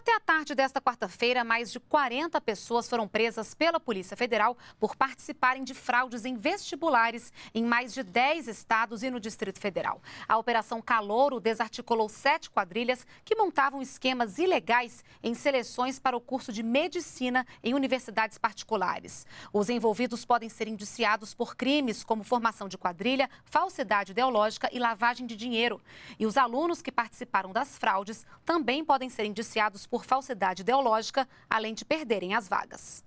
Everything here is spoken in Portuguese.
Até a tarde desta quarta-feira, mais de 40 pessoas foram presas pela Polícia Federal por participarem de fraudes em vestibulares em mais de 10 estados e no Distrito Federal. A Operação Calouro desarticulou sete quadrilhas que montavam esquemas ilegais em seleções para o curso de medicina em universidades particulares. Os envolvidos podem ser indiciados por crimes como formação de quadrilha, falsidade ideológica e lavagem de dinheiro. E os alunos que participaram das fraudes também podem ser indiciados por falsidade ideológica, além de perderem as vagas.